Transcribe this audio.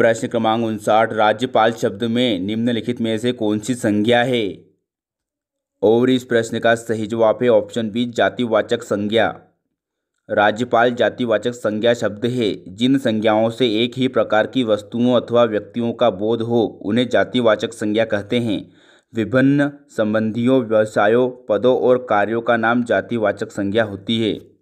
प्रश्न क्रमांक उनसाठ राज्यपाल शब्द में निम्नलिखित में से कौन सी संज्ञा है और इस प्रश्न का सही जवाब है ऑप्शन बी जातिवाचक संज्ञा राज्यपाल जातिवाचक संज्ञा शब्द है जिन संज्ञाओं से एक ही प्रकार की वस्तुओं अथवा व्यक्तियों का बोध हो उन्हें जातिवाचक संज्ञा कहते हैं विभिन्न संबंधियों व्यवसायों पदों और कार्यों का नाम जातिवाचक संज्ञा होती है